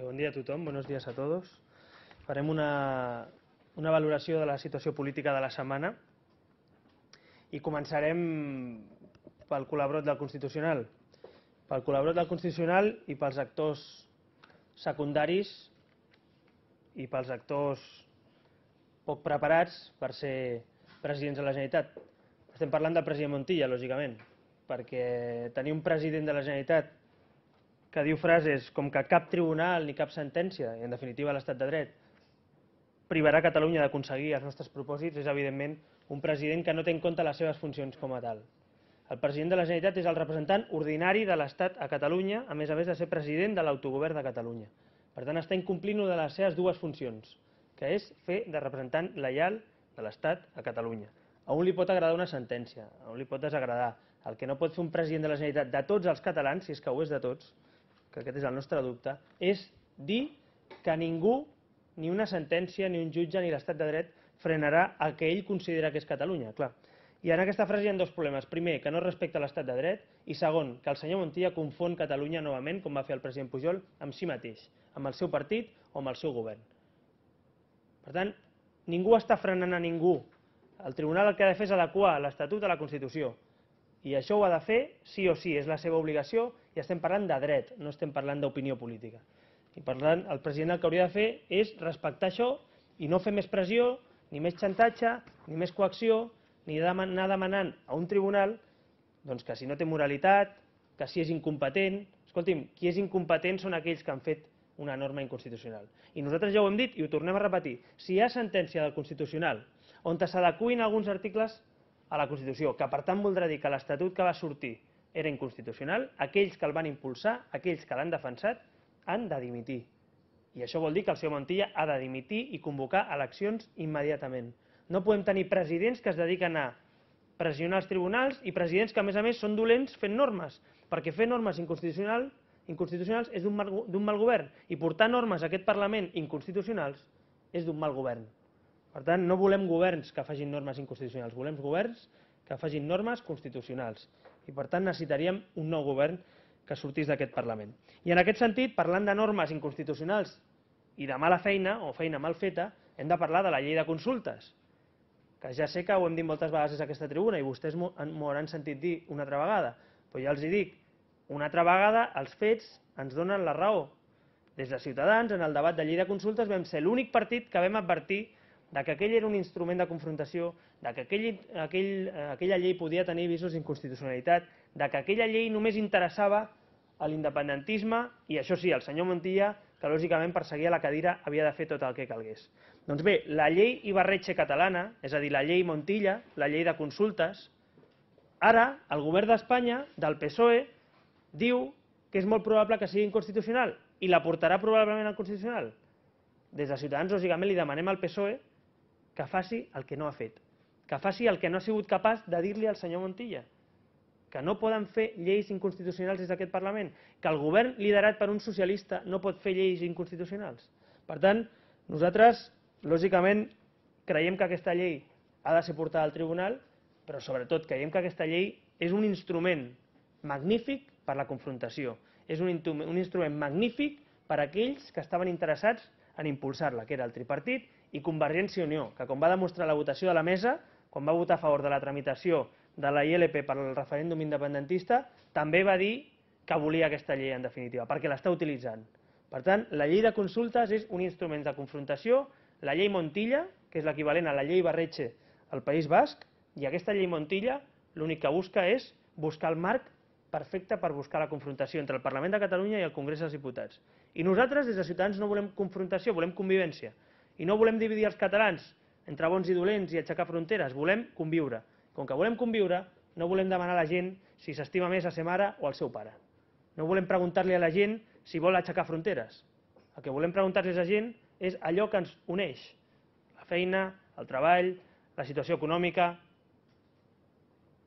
Eh, bon dia a tothom, bons dies a tots. Farem una, una valoració de la situació política de la setmana i començarem pel col·laborat del Constitucional. Pel col·laborat del Constitucional i pels actors secundaris i pels actors poc preparats per ser presidents de la Generalitat. Estem parlant del president Montilla, lògicament, perquè tenir un president de la Generalitat que diu frases com que cap tribunal ni cap sentència, i en definitiva l'estat de dret, privarà Catalunya d'aconseguir els nostres propòsits, és evidentment un president que no té en compte les seves funcions com a tal. El president de la Generalitat és el representant ordinari de l'Estat a Catalunya, a més a més de ser president de l'autogovern de Catalunya. Per tant, està incomplint una de les seves dues funcions, que és fer de representant leial de l'Estat a Catalunya. A un li pot agradar una sentència, a un li pot desagradar. El que no pot fer un president de la Generalitat de tots els catalans, si és que ho és de tots, que aquest és el nostre dubte, és dir que ningú, ni una sentència, ni un jutge, ni l'estat de dret frenarà el que ell considera que és Catalunya, clar. I en aquesta frase hi ha dos problemes. Primer, que no respecta l'estat de dret, i segon, que el senyor Montilla confon Catalunya novament, com va fer el president Pujol, amb si mateix, amb el seu partit o amb el seu govern. Per tant, ningú està frenant a ningú. El tribunal el que ha de fer és adequar l'Estatut a la Constitució. I això ho ha de fer sí o sí, és la seva obligació i estem parlant de dret, no estem parlant d'opinió política. I per tant, el president el que hauria de fer és respectar això i no fer més pressió, ni més xantatge, ni més coacció, ni anar demanant a un tribunal doncs, que si no té moralitat, que si és incompetent... Escolti'm, qui és incompetent són aquells que han fet una norma inconstitucional. I nosaltres ja ho hem dit i ho tornem a repetir. Si hi ha sentència del Constitucional on s'adecuïn alguns articles a la Constitució, que per tant voldrà dir que l'Estatut que va sortir era inconstitucional, aquells que el van impulsar, aquells que l'han defensat, han de dimitir. I això vol dir que el seu Montilla ha de dimitir i convocar eleccions immediatament. No podem tenir presidents que es dediquen a pressionar els tribunals i presidents que, a més a més, són dolents fent normes, perquè fer normes inconstitucional, inconstitucionals és d'un mal, mal govern i portar normes a aquest Parlament inconstitucionals és d'un mal govern. Per tant, no volem governs que facin normes inconstitucionals, volem governs que facin normes constitucionals. I per tant necessitaríem un nou govern que sortís d'aquest Parlament. I en aquest sentit, parlant de normes inconstitucionals i de mala feina o feina mal feta, hem de parlar de la llei de consultes, que ja sé que ho hem dit moltes vegades a aquesta tribuna i vostès m'ho hauran sentit dir una altra vegada, però ja els hi dic, una altra vegada els fets ens donen la raó. Des de Ciutadans, en el debat de llei de consultes, vam ser l'únic partit que vam advertir de que aquell era un instrument de confrontació, de que aquell, aquell, eh, aquella llei podia tenir visos d'inconstitucionalitat, de que aquella llei només interessava a l'independentisme i això sí, el senyor Montilla, que lògicament perseguia la cadira, havia de fer tot el que calgués. Doncs bé, la llei Ibarretxe catalana, és a dir, la llei Montilla, la llei de consultes, ara el govern d'Espanya, del PSOE, diu que és molt probable que sigui inconstitucional i la portarà probablement al Constitucional. Des de Ciutadans, lògicament, li demanem al PSOE que faci el que no ha fet, que faci el que no ha sigut capaç de dir-li al senyor Montilla, que no poden fer lleis inconstitucionals des d'aquest Parlament, que el govern liderat per un socialista no pot fer lleis inconstitucionals. Per tant, nosaltres, lògicament, creiem que aquesta llei ha de ser portada al tribunal, però sobretot creiem que aquesta llei és un instrument magnífic per la confrontació, és un, un instrument magnífic per a aquells que estaven interessats en impulsar-la, que era el tripartit i Convergència i Unió, que com va demostrar la votació de la mesa, quan va votar a favor de la tramitació de la ILP per al referèndum independentista, també va dir que volia aquesta llei en definitiva, perquè l'està utilitzant. Per tant, la llei de consultes és un instrument de confrontació, la llei Montilla, que és l'equivalent a la llei Barretxe al País Basc, i aquesta llei Montilla l'únic que busca és buscar el marc perfecte per buscar la confrontació entre el Parlament de Catalunya i el Congrés dels Diputats. I nosaltres, des de Ciutadans, no volem confrontació, volem convivència. I no volem dividir els catalans entre bons i dolents i aixecar fronteres, volem conviure. Com que volem conviure, no volem demanar a la gent si s'estima més a ser mare o al seu pare. No volem preguntar-li a la gent si vol aixecar fronteres. El que volem preguntar-li a la gent és allò que ens uneix. La feina, el treball, la situació econòmica,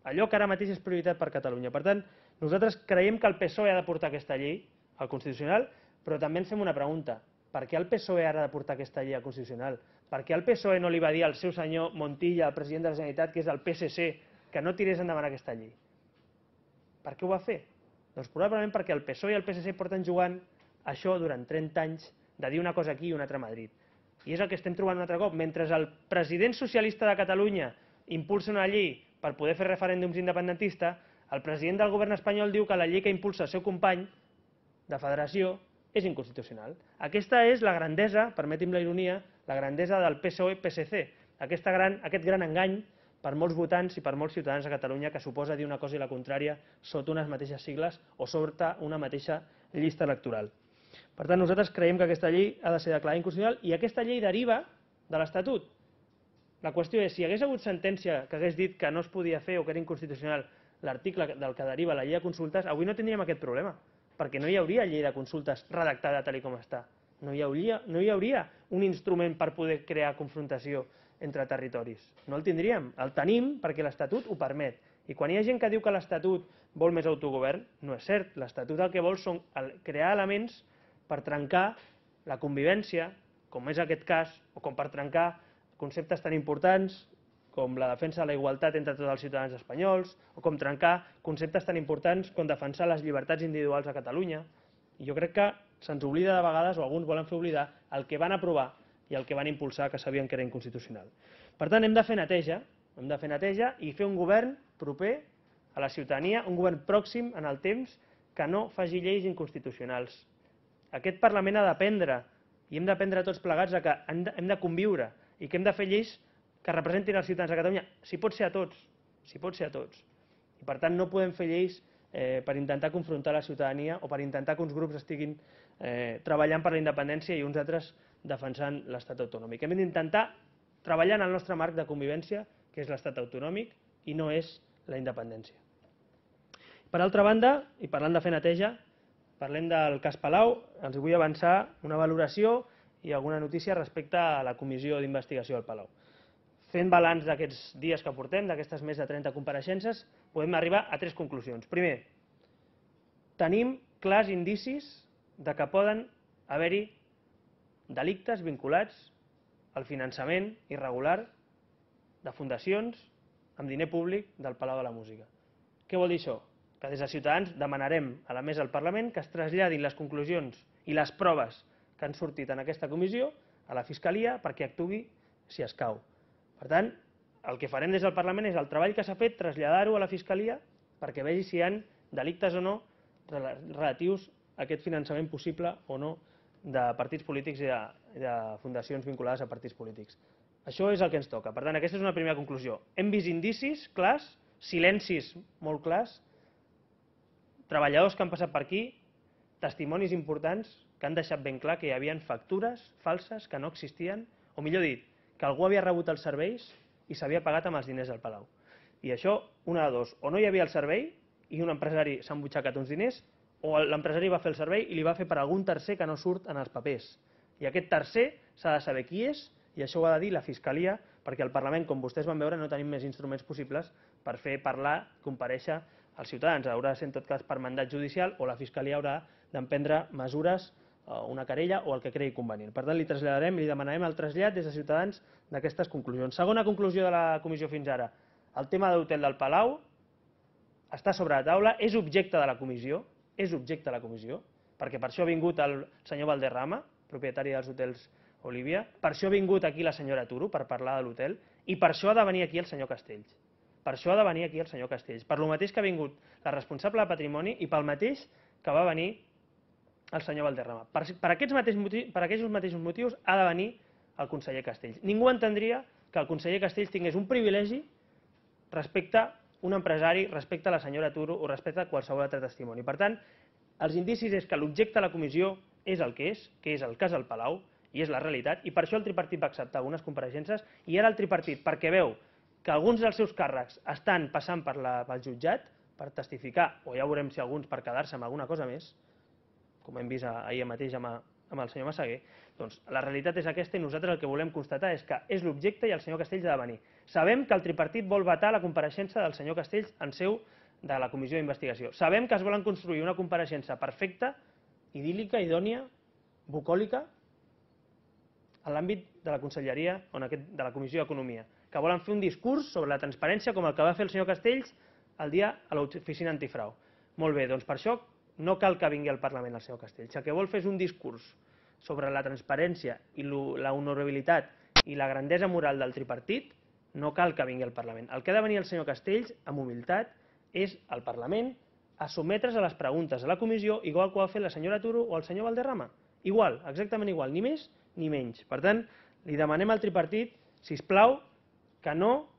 allò que ara mateix és prioritat per Catalunya. Per tant, nosaltres creiem que el PSOE ha de portar aquesta llei al Constitucional, però també ens fem una pregunta. Per què el PSOE ara ha de portar aquesta llei constitucional? Per què el PSOE no li va dir al seu senyor Montilla, el president de la Generalitat, que és el PSC, que no tirés endavant aquesta llei? Per què ho va fer? Doncs probablement perquè el PSOE i el PSC porten jugant això durant 30 anys de dir una cosa aquí i una altra a Madrid. I és el que estem trobant un altre cop. Mentre el president socialista de Catalunya impulsa una llei per poder fer referèndums independentista, el president del govern espanyol diu que la llei que impulsa el seu company de federació és inconstitucional. Aquesta és la grandesa, permeti'm la ironia, la grandesa del PSOE-PSC, aquesta gran, aquest gran engany per molts votants i per molts ciutadans de Catalunya que suposa dir una cosa i la contrària sota unes mateixes sigles o sota una mateixa llista electoral. Per tant, nosaltres creiem que aquesta llei ha de ser declarada inconstitucional i aquesta llei deriva de l'Estatut. La qüestió és, si hagués hagut sentència que hagués dit que no es podia fer o que era inconstitucional l'article del que deriva la llei de consultes, avui no tindríem aquest problema perquè no hi hauria llei de consultes redactada tal com està. No hi, hauria, no hi hauria un instrument per poder crear confrontació entre territoris. No el tindríem, el tenim perquè l'Estatut ho permet. I quan hi ha gent que diu que l'Estatut vol més autogovern, no és cert. L'Estatut el que vol són crear elements per trencar la convivència, com és aquest cas, o com per trencar conceptes tan importants com la defensa de la igualtat entre tots els ciutadans espanyols, o com trencar conceptes tan importants com defensar les llibertats individuals a Catalunya. I jo crec que se'ns oblida de vegades, o alguns volen fer oblidar, el que van aprovar i el que van impulsar que sabien que era inconstitucional. Per tant, hem de fer neteja, hem de fer neteja i fer un govern proper a la ciutadania, un govern pròxim en el temps que no faci lleis inconstitucionals. Aquest Parlament ha d'aprendre, i hem d'aprendre tots plegats, que hem de conviure i que hem de fer lleis que representin els ciutadans de Catalunya, si pot ser a tots, si pot ser a tots. I per tant no podem fer lleis eh, per intentar confrontar la ciutadania o per intentar que uns grups estiguin eh, treballant per la independència i uns altres defensant l'estat autonòmic. Hem d'intentar treballar en el nostre marc de convivència, que és l'estat autonòmic, i no és la independència. Per altra banda, i parlant de fer neteja, parlem del cas Palau, els vull avançar una valoració i alguna notícia respecte a la comissió d'investigació del Palau fent balanç d'aquests dies que portem, d'aquestes més de 30 compareixences, podem arribar a tres conclusions. Primer, tenim clars indicis de que poden haver-hi delictes vinculats al finançament irregular de fundacions amb diner públic del Palau de la Música. Què vol dir això? Que des de Ciutadans demanarem a la mesa del Parlament que es traslladin les conclusions i les proves que han sortit en aquesta comissió a la Fiscalia perquè actui si escau. Per tant, el que farem des del Parlament és el treball que s'ha fet traslladar-ho a la Fiscalia perquè vegi si hi han delictes o no relatius a aquest finançament possible o no de partits polítics i de, de fundacions vinculades a partits polítics. Això és el que ens toca. Per tant, aquesta és una primera conclusió. Hem vist indicis clars, silencis molt clars, treballadors que han passat per aquí, testimonis importants que han deixat ben clar que hi havia factures falses que no existien, o millor dit, que algú havia rebut els serveis i s'havia pagat amb els diners del Palau. I això, una de dos, o no hi havia el servei i un empresari s'ha embutxacat uns diners, o l'empresari va fer el servei i li va fer per algun tercer que no surt en els papers. I aquest tercer s'ha de saber qui és i això ho ha de dir la Fiscalia perquè al Parlament, com vostès van veure, no tenim més instruments possibles per fer parlar, compareixer els ciutadans. Haurà de ser, en tot cas, per mandat judicial o la Fiscalia haurà d'emprendre mesures Eh, una querella o el que cregui convenient. Per tant, li traslladarem, li demanarem el trasllat des de Ciutadans d'aquestes conclusions. Segona conclusió de la comissió fins ara, el tema de l'hotel del Palau està sobre la taula, és objecte de la comissió, és objecte de la comissió, perquè per això ha vingut el senyor Valderrama, propietari dels hotels Olivia, per això ha vingut aquí la senyora Turo per parlar de l'hotel i per això ha de venir aquí el senyor Castells. Per això ha de venir aquí el senyor Castells. Per lo mateix que ha vingut la responsable de patrimoni i pel mateix que va venir el senyor Valderrama. Per, per, aquests mateixos motius, per aquests mateixos motius ha de venir el conseller Castells. Ningú entendria que el conseller Castells tingués un privilegi respecte a un empresari, respecte a la senyora Turo o respecte a qualsevol altre testimoni. Per tant, els indicis és que l'objecte de la comissió és el que és, que és el cas del Palau, i és la realitat, i per això el tripartit va acceptar algunes compareixences, i ara el tripartit, perquè veu que alguns dels seus càrrecs estan passant per la, pel jutjat, per testificar, o ja veurem si alguns per quedar-se amb alguna cosa més, com hem vist ahir mateix amb, a, amb el senyor Massaguer, doncs la realitat és aquesta i nosaltres el que volem constatar és que és l'objecte i el senyor Castells ha de venir. Sabem que el tripartit vol vetar la compareixença del senyor Castells en seu de la comissió d'investigació. Sabem que es volen construir una compareixença perfecta, idíl·lica, idònia, bucòlica, en l'àmbit de la conselleria o aquest, de la comissió d'economia, que volen fer un discurs sobre la transparència com el que va fer el senyor Castells el dia a l'oficina antifrau. Molt bé, doncs per això no cal que vingui al Parlament el seu castell. vol fer és un discurs sobre la transparència i la honorabilitat i la grandesa moral del tripartit, no cal que vingui al Parlament. El que ha de venir el senyor Castells, amb humilitat, és al Parlament a sotmetre's a les preguntes de la comissió, igual que ho ha fet la senyora Turo o el senyor Valderrama. Igual, exactament igual, ni més ni menys. Per tant, li demanem al tripartit, si plau, que no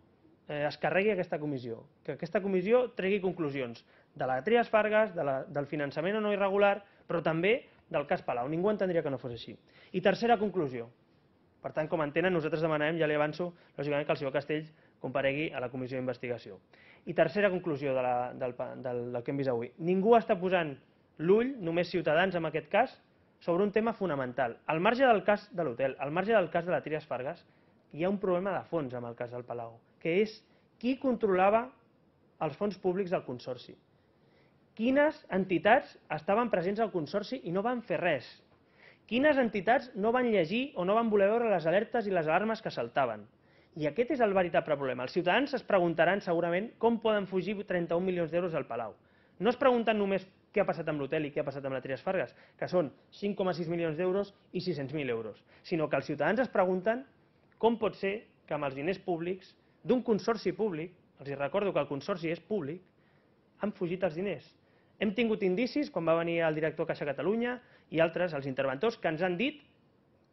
eh, es carregui aquesta comissió, que aquesta comissió tregui conclusions de la Trias Fargas, de la, del finançament o no irregular, però també del cas Palau. Ningú entendria que no fos així. I tercera conclusió. Per tant, com entenen, nosaltres demanem, ja li avanço, lògicament que el senyor Castells comparegui a la comissió d'investigació. I tercera conclusió de la, del, del, del que hem vist avui. Ningú està posant l'ull, només Ciutadans en aquest cas, sobre un tema fonamental. Al marge del cas de l'hotel, al marge del cas de la Trias Fargas, hi ha un problema de fons amb el cas del Palau, que és qui controlava els fons públics del Consorci quines entitats estaven presents al Consorci i no van fer res, quines entitats no van llegir o no van voler veure les alertes i les alarmes que saltaven. I aquest és el veritable problema. Els ciutadans es preguntaran segurament com poden fugir 31 milions d'euros al Palau. No es pregunten només què ha passat amb l'hotel i què ha passat amb la Trias Fargas, que són 5,6 milions d'euros i 600.000 euros, sinó que els ciutadans es pregunten com pot ser que amb els diners públics d'un consorci públic, els recordo que el consorci és públic, han fugit els diners. Hem tingut indicis, quan va venir el director Caixa Catalunya i altres, els interventors, que ens han dit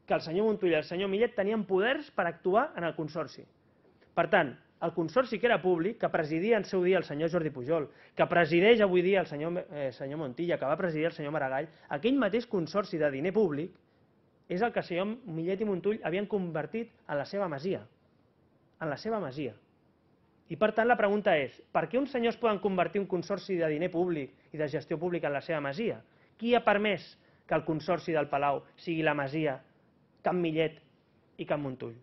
que el senyor Montull i el senyor Millet tenien poders per actuar en el Consorci. Per tant, el Consorci que era públic, que presidia en seu dia el senyor Jordi Pujol, que presideix avui dia el senyor, eh, senyor Montilla, que va presidir el senyor Maragall, aquell mateix Consorci de diner públic és el que el senyor Millet i Montull havien convertit en la seva masia. En la seva masia. I per tant la pregunta és, per què uns senyors poden convertir un consorci de diner públic i de gestió pública en la seva masia? Qui ha permès que el consorci del Palau sigui la masia Can Millet i Can Montull?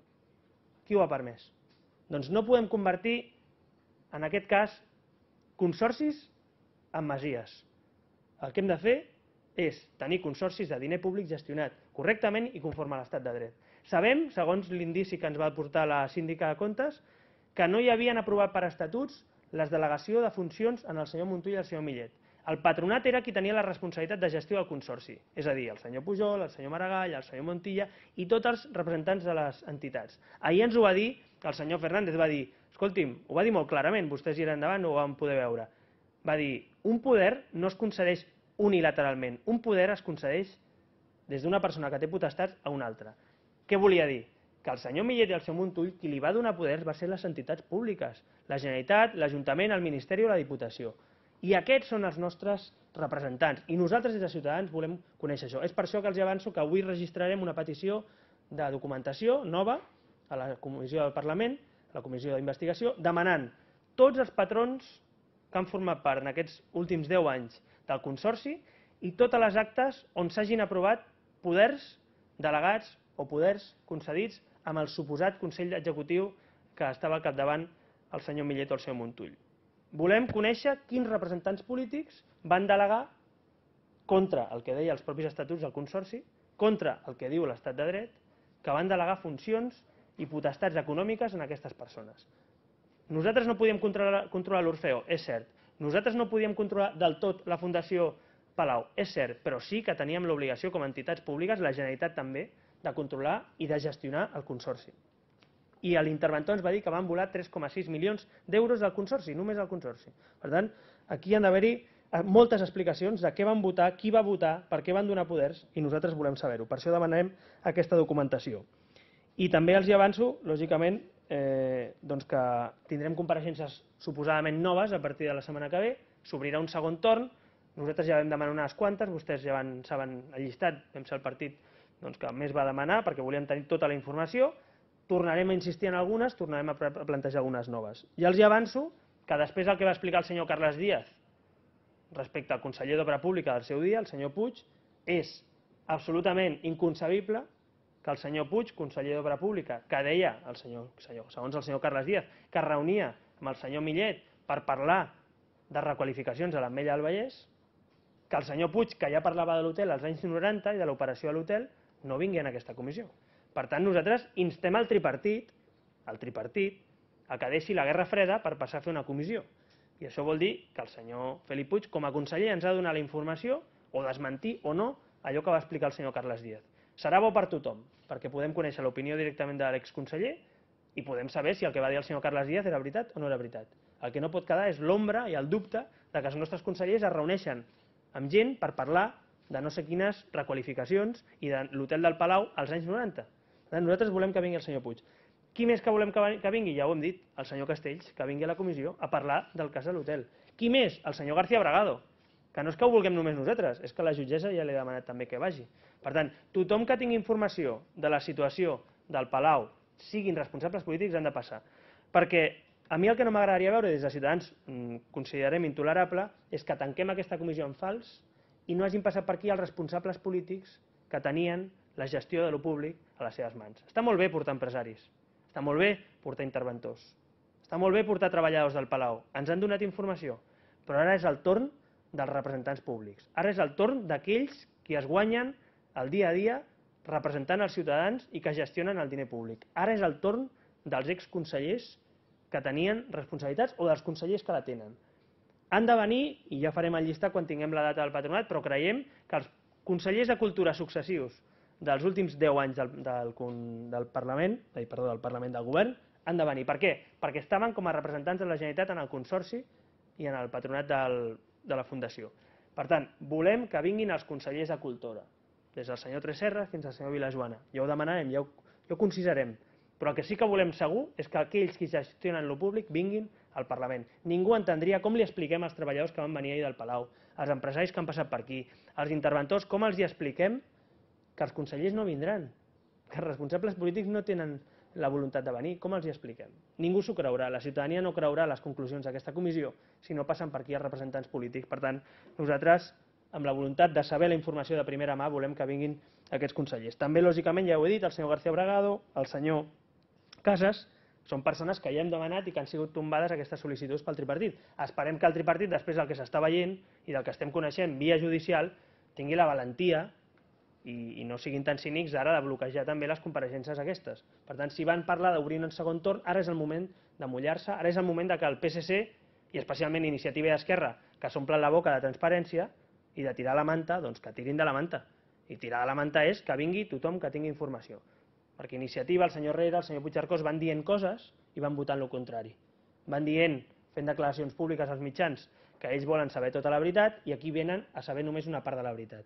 Qui ho ha permès? Doncs no podem convertir, en aquest cas, consorcis en masies. El que hem de fer és tenir consorcis de diner públic gestionat correctament i conforme a l'estat de dret. Sabem, segons l'indici que ens va portar la síndica de comptes, que no hi havien aprovat per estatuts les delegació de funcions en el senyor Montull i el senyor Millet. El patronat era qui tenia la responsabilitat de gestió del consorci, és a dir, el senyor Pujol, el senyor Maragall, el senyor Montilla i tots els representants de les entitats. Ahir ens ho va dir el senyor Fernández, va dir, escolti'm, ho va dir molt clarament, vostès hi eren endavant, no ho vam poder veure. Va dir, un poder no es concedeix unilateralment, un poder es concedeix des d'una persona que té potestats a una altra. Què volia dir? que el senyor Millet i el seu Montull qui li va donar poders va ser les entitats públiques, la Generalitat, l'Ajuntament, el Ministeri o la Diputació. I aquests són els nostres representants. I nosaltres des de Ciutadans volem conèixer això. És per això que els avanço que avui registrarem una petició de documentació nova a la Comissió del Parlament, a la Comissió d'Investigació, demanant tots els patrons que han format part en aquests últims 10 anys del Consorci i totes les actes on s'hagin aprovat poders delegats o poders concedits amb el suposat Consell Executiu que estava al capdavant el senyor Millet o el senyor Montull. Volem conèixer quins representants polítics van delegar contra el que deia els propis estatuts del Consorci, contra el que diu l'Estat de Dret, que van delegar funcions i potestats econòmiques en aquestes persones. Nosaltres no podíem controlar l'Orfeo, és cert. Nosaltres no podíem controlar del tot la Fundació Palau, és cert, però sí que teníem l'obligació com a entitats públiques, la Generalitat també, de controlar i de gestionar el consorci. I l'interventor ens va dir que van volar 3,6 milions d'euros del consorci, només del consorci. Per tant, aquí han d'haver-hi eh, moltes explicacions de què van votar, qui va votar, per què van donar poders, i nosaltres volem saber-ho. Per això demanem aquesta documentació. I també els hi avanço, lògicament, eh, doncs que tindrem compareixences suposadament noves a partir de la setmana que ve, s'obrirà un segon torn, nosaltres ja vam demanar unes quantes, vostès ja van, saben el llistat, vam ser el partit doncs que més va demanar perquè volíem tenir tota la informació, tornarem a insistir en algunes, tornarem a plantejar algunes noves. Ja els hi avanço que després del que va explicar el senyor Carles Díaz respecte al conseller d'Obra Pública del seu dia, el senyor Puig, és absolutament inconcebible que el senyor Puig, conseller d'Obra Pública, que deia, el senyor, senyor, segons el senyor Carles Díaz, que es reunia amb el senyor Millet per parlar de requalificacions a l'Ametlla del Vallès, que el senyor Puig, que ja parlava de l'hotel als anys 90 i de l'operació a l'hotel, no vingui en aquesta comissió. Per tant, nosaltres instem al tripartit, al tripartit, a que deixi la Guerra Freda per passar a fer una comissió. I això vol dir que el senyor Felip Puig, com a conseller, ens ha de donar la informació o desmentir o no allò que va explicar el senyor Carles Díaz. Serà bo per tothom, perquè podem conèixer l'opinió directament de l'exconseller i podem saber si el que va dir el senyor Carles Díaz era veritat o no era veritat. El que no pot quedar és l'ombra i el dubte de que els nostres consellers es reuneixen amb gent per parlar de no sé quines requalificacions i de l'hotel del Palau als anys 90. Nosaltres volem que vingui el senyor Puig. Qui més que volem que vingui? Ja ho hem dit, el senyor Castells, que vingui a la comissió a parlar del cas de l'hotel. Qui més? El senyor García Bragado, que no és que ho vulguem només nosaltres, és que la jutgessa ja li ha demanat també que vagi. Per tant, tothom que tingui informació de la situació del Palau, siguin responsables polítics, han de passar. Perquè a mi el que no m'agradaria veure des de Ciutadans, mm, considerem intolerable, és que tanquem aquesta comissió en fals i no hagin passat per aquí els responsables polítics que tenien la gestió de lo públic a les seves mans. Està molt bé portar empresaris, està molt bé portar interventors, està molt bé portar treballadors del Palau, ens han donat informació, però ara és el torn dels representants públics. Ara és el torn d'aquells que es guanyen el dia a dia representant els ciutadans i que gestionen el diner públic. Ara és el torn dels exconsellers que tenien responsabilitats o dels consellers que la tenen. Han de venir, i ja farem el llistat quan tinguem la data del patronat, però creiem que els consellers de cultura successius dels últims 10 anys del, del, del Parlament, ai, perdó, del Parlament del Govern, han de venir. Per què? Perquè estaven com a representants de la Generalitat en el Consorci i en el patronat del, de la Fundació. Per tant, volem que vinguin els consellers de cultura, des del senyor Treserra fins al senyor Vilajoana. Ja ho demanarem, ja ho, ja ho Però el que sí que volem segur és que aquells que gestionen lo públic vinguin al Parlament. Ningú entendria com li expliquem als treballadors que van venir ahir del Palau, als empresaris que han passat per aquí, als interventors, com els hi expliquem que els consellers no vindran, que els responsables polítics no tenen la voluntat de venir, com els hi expliquem? Ningú s'ho creurà, la ciutadania no creurà les conclusions d'aquesta comissió si no passen per aquí els representants polítics. Per tant, nosaltres, amb la voluntat de saber la informació de primera mà, volem que vinguin aquests consellers. També, lògicament, ja ho he dit, el senyor García Bragado, el senyor Casas, són persones que ja hem demanat i que han sigut tombades aquestes sol·licituds pel tripartit. Esperem que el tripartit, després del que s'està veient i del que estem coneixent via judicial, tingui la valentia i, i no siguin tan cínics ara de bloquejar també les compareixences aquestes. Per tant, si van parlar d'obrir un segon torn, ara és el moment de mullar-se, ara és el moment de que el PSC, i especialment Iniciativa d'Esquerra, que s'omplen la boca de transparència i de tirar la manta, doncs que tirin de la manta. I tirar de la manta és que vingui tothom que tingui informació. Perquè iniciativa, el senyor Herrera, el senyor Puigcercós van dient coses i van votant el contrari. Van dient, fent declaracions públiques als mitjans, que ells volen saber tota la veritat i aquí venen a saber només una part de la veritat.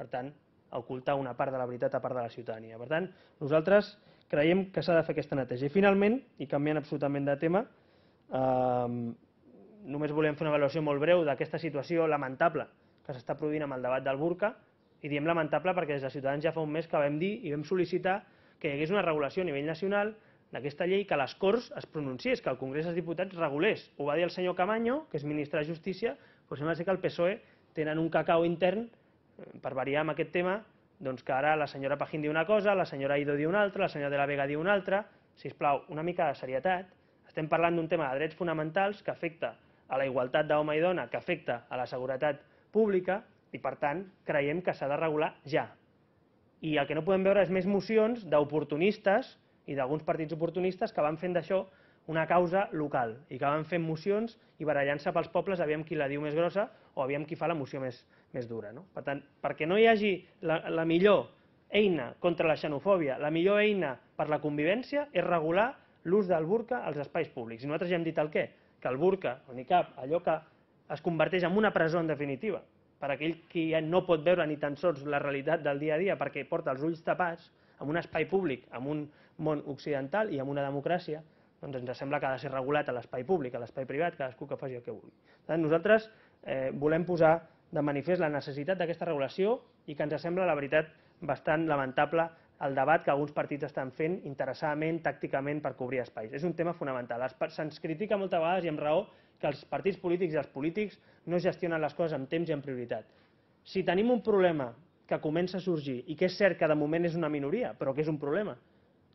Per tant, a ocultar una part de la veritat a part de la ciutadania. Per tant, nosaltres creiem que s'ha de fer aquesta neteja. I finalment, i canviant absolutament de tema, eh, només volem fer una valoració molt breu d'aquesta situació lamentable que s'està produint amb el debat del burca, i diem lamentable perquè des de Ciutadans ja fa un mes que vam dir i vam sol·licitar que hi hagués una regulació a nivell nacional d'aquesta llei que les Corts es pronunciés, que el Congrés dels Diputats regulés. Ho va dir el senyor Camaño, que és ministre de Justícia, però sembla ser que el PSOE tenen un cacau intern, eh, per variar amb aquest tema, doncs que ara la senyora Pajín diu una cosa, la senyora Ido diu una altra, la senyora de la Vega diu una altra, si plau, una mica de serietat. Estem parlant d'un tema de drets fonamentals que afecta a la igualtat d'home i dona, que afecta a la seguretat pública, i per tant creiem que s'ha de regular ja, i el que no podem veure és més mocions d'oportunistes i d'alguns partits oportunistes que van fent d'això una causa local i que van fent mocions i barallant-se pels pobles aviam qui la diu més grossa o aviam qui fa la moció més, més dura. No? Per tant, perquè no hi hagi la, la millor eina contra la xenofòbia, la millor eina per la convivència és regular l'ús del burca als espais públics. I nosaltres ja hem dit el què, que el burca el nicab, allò que es converteix en una presó en definitiva, per aquell que ja no pot veure ni tan sols la realitat del dia a dia perquè porta els ulls tapats, en un espai públic, en un món occidental i en una democràcia, doncs ens sembla que ha de ser regulat a l'espai públic, a l'espai privat, cadascú que faci el que vulgui. tant, nosaltres eh, volem posar de manifest la necessitat d'aquesta regulació i que ens sembla, la veritat, bastant lamentable el debat que alguns partits estan fent interessadament, tàcticament, per cobrir espais. És un tema fonamental. Se'ns critica moltes vegades, i amb raó, que els partits polítics i els polítics no gestionen les coses amb temps i amb prioritat. Si tenim un problema que comença a sorgir i que és cert que de moment és una minoria, però que és un problema,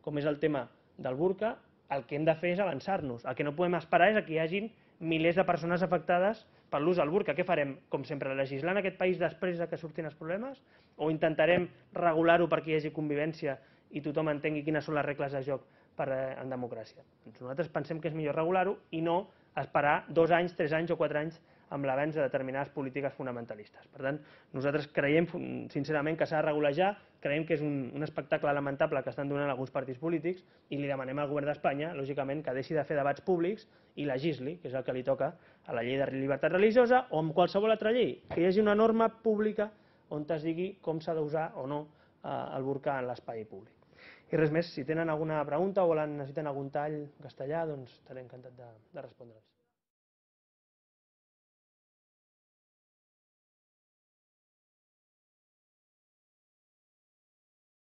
com és el tema del burca, el que hem de fer és avançar-nos. El que no podem esperar és que hi hagin milers de persones afectades per l'ús del burca. Què farem? Com sempre, legislar en aquest país després de que surtin els problemes? O intentarem regular-ho perquè hi hagi convivència i tothom entengui quines són les regles de joc per, eh, en democràcia? Doncs nosaltres pensem que és millor regular-ho i no esperar dos anys, tres anys o quatre anys amb l'avenç de determinades polítiques fonamentalistes. Per tant, nosaltres creiem sincerament que s'ha de regular ja, creiem que és un, un espectacle lamentable que estan donant alguns partits polítics i li demanem al govern d'Espanya, lògicament, que deixi de fer debats públics i legisli, que és el que li toca a la llei de llibertat religiosa o amb qualsevol altra llei, que hi hagi una norma pública on es digui com s'ha d'usar o no eh, el burca en l'espai públic. I res més, si tenen alguna pregunta o volen, necessiten algun tall castellà, doncs estaré encantat de, de respondre'ls.